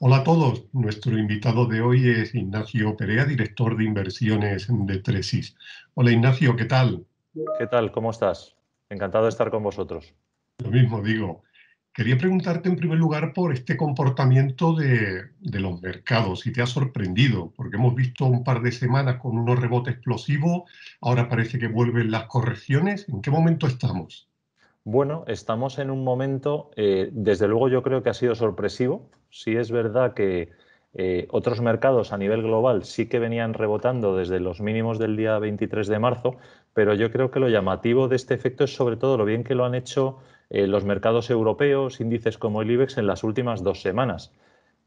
Hola a todos. Nuestro invitado de hoy es Ignacio Perea, director de inversiones de Tresis. Hola Ignacio, ¿qué tal? ¿Qué tal? ¿Cómo estás? Encantado de estar con vosotros. Lo mismo digo. Quería preguntarte en primer lugar por este comportamiento de, los mercados, si te ha sorprendido, porque hemos visto un par de semanas con unos rebotes explosivos, ahora parece que vuelven las correcciones. ¿En qué momento estamos? Bueno, estamos en un momento, eh, desde luego yo creo que ha sido sorpresivo. Sí es verdad que eh, otros mercados a nivel global sí que venían rebotando desde los mínimos del día 23 de marzo, pero yo creo que lo llamativo de este efecto es sobre todo lo bien que lo han hecho eh, los mercados europeos, índices como el IBEX, en las últimas dos semanas.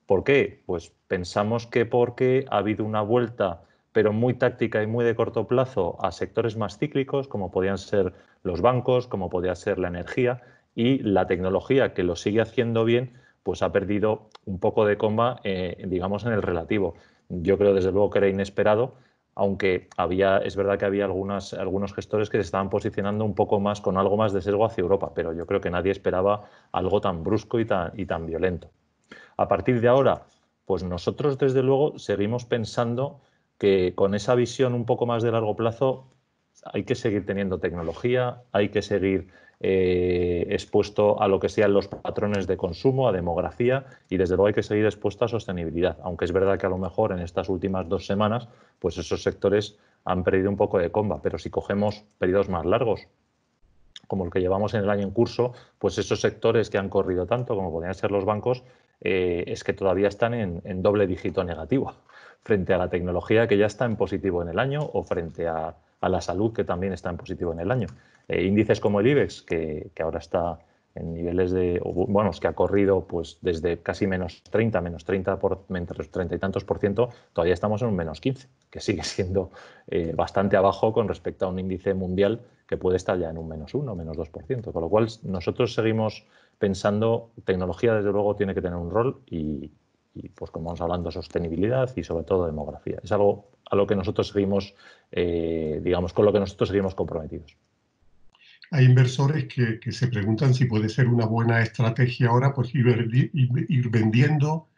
¿Por qué? Pues pensamos que porque ha habido una vuelta pero muy táctica y muy de corto plazo a sectores más cíclicos, como podían ser los bancos, como podía ser la energía, y la tecnología que lo sigue haciendo bien, pues ha perdido un poco de comba, eh, digamos, en el relativo. Yo creo desde luego que era inesperado, aunque había, es verdad que había algunas, algunos gestores que se estaban posicionando un poco más con algo más de sesgo hacia Europa, pero yo creo que nadie esperaba algo tan brusco y tan violento. A partir de ahora, pues nosotros desde luego seguimos pensando que con esa visión un poco más de largo plazo hay que seguir teniendo tecnología, hay que seguir eh, expuesto a lo que sean los patrones de consumo, a demografía y desde luego hay que seguir expuesto a sostenibilidad, aunque es verdad que a lo mejor en estas últimas dos semanas pues esos sectores han perdido un poco de comba, pero si cogemos periodos más largos, como el que llevamos en el año en curso, pues esos sectores que han corrido tanto, como podrían ser los bancos, eh, es que todavía están en, doble dígito negativo, frente a la tecnología que ya está en positivo en el año o frente a, la salud que también está en positivo en el año. Eh, índices como el IBEX, que ahora está en niveles de, bueno, que ha corrido pues desde casi menos 30, menos 30, por, menos 30 y tantos por ciento, todavía estamos en un menos 15, que sigue siendo eh, bastante abajo con respecto a un índice mundial que puede estar ya en un menos 1, menos 2 por ciento. Con lo cual, nosotros seguimos pensando, tecnología desde luego tiene que tener un rol y, pues como vamos hablando, sostenibilidad y sobre todo demografía. Es algo a lo que nosotros seguimos, eh, digamos, con lo que nosotros seguimos comprometidos hay inversores que, se preguntan si puede ser una buena estrategia ahora pues, ir, ir vendiendo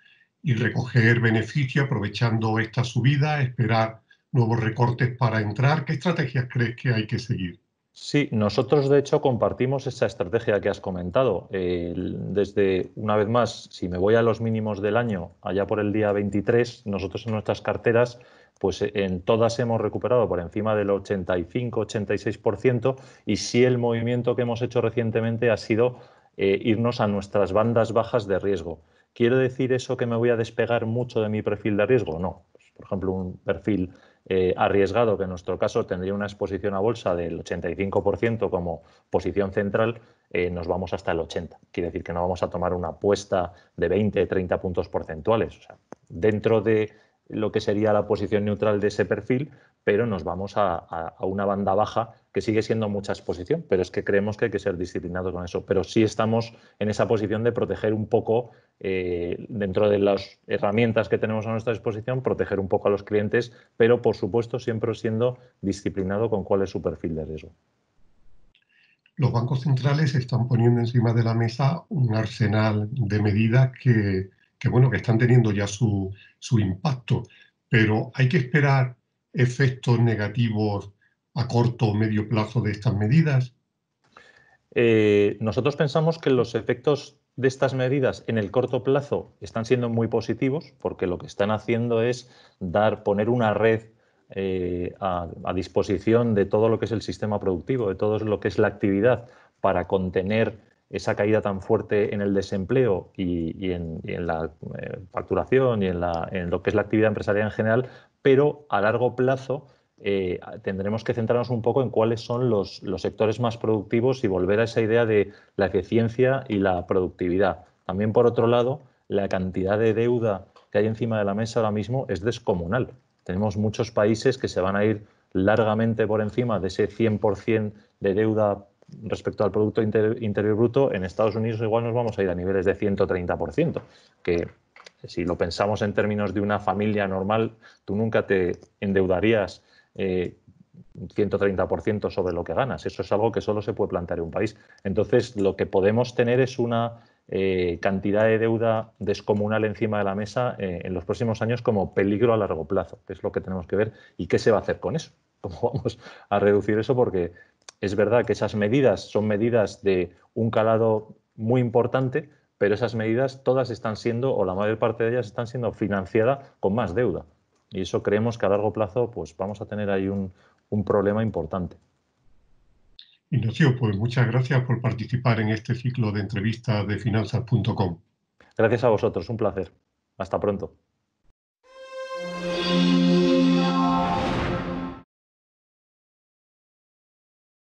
y recoger beneficio aprovechando esta subida, esperar nuevos recortes para entrar. ¿Qué estrategias crees que hay que seguir? Sí, nosotros de hecho compartimos esa estrategia que has comentado. desde, una vez más, si me voy a los mínimos del año, allá por el día 23, nosotros en nuestras carteras, pues eh, en todas hemos recuperado por encima del 85-86% y sí el movimiento que hemos hecho recientemente ha sido eh, irnos a nuestras bandas bajas de riesgo. ¿Quiere decir eso que me voy a despegar mucho de mi perfil de riesgo? No. Pues, por ejemplo, un perfil eh, arriesgado, que en nuestro caso tendría una exposición a bolsa del 85% como posición central, eh, nos vamos hasta el 80%. Quiere decir que no vamos a tomar una apuesta de 20, 30 puntos porcentuales. O sea, dentro de lo que sería la posición neutral de ese perfil, pero nos vamos a, una banda baja que sigue siendo mucha exposición, pero es que creemos que hay que ser disciplinados con eso. Pero sí estamos en esa posición de proteger un poco, eh, dentro de las herramientas que tenemos a nuestra disposición, proteger un poco a los clientes, pero por supuesto siempre siendo disciplinado con cuál es su perfil de riesgo. Los bancos centrales están poniendo encima de la mesa un arsenal de medidas que que bueno, que están teniendo ya su, impacto, pero hay que esperar efectos negativos a corto o medio plazo de estas medidas. Eh, nosotros pensamos que los efectos de estas medidas en el corto plazo están siendo muy positivos porque lo que están haciendo es dar, poner una red eh, a, disposición de todo lo que es el sistema productivo, de todo lo que es la actividad para contener esa caída tan fuerte en el desempleo y, en, la eh, facturación y en, lo que es la actividad empresarial en general, pero a largo plazo eh, tendremos que centrarnos un poco en cuáles son los, los, sectores más productivos y volver a esa idea de la eficiencia y la productividad. También, por otro lado, la cantidad de deuda que hay encima de la mesa ahora mismo es descomunal. Tenemos muchos países que se van a ir largamente por encima de ese 100% de deuda respecto al Producto Interior Bruto, en Estados Unidos igual nos vamos a ir a niveles de 130%, que si lo pensamos en términos de una familia normal, tú nunca te endeudarías 130% eh, sobre lo que ganas. Eso es algo que solo se puede plantear en un país. Entonces, lo que podemos tener es una eh, cantidad de deuda descomunal encima de la mesa eh, en los próximos años como peligro a largo plazo, es lo que tenemos que ver y qué se va a hacer con eso. ¿Cómo vamos a reducir eso? Porque es verdad que esas medidas son medidas de un calado muy importante, pero esas medidas todas están siendo, o la mayor parte de ellas están siendo financiadas con más deuda. Y eso creemos que a largo plazo pues vamos a tener ahí un, un problema importante. Ignacio, pues muchas gracias por participar en este ciclo de entrevistas de finanzas.com. Gracias a vosotros, un placer. Hasta pronto.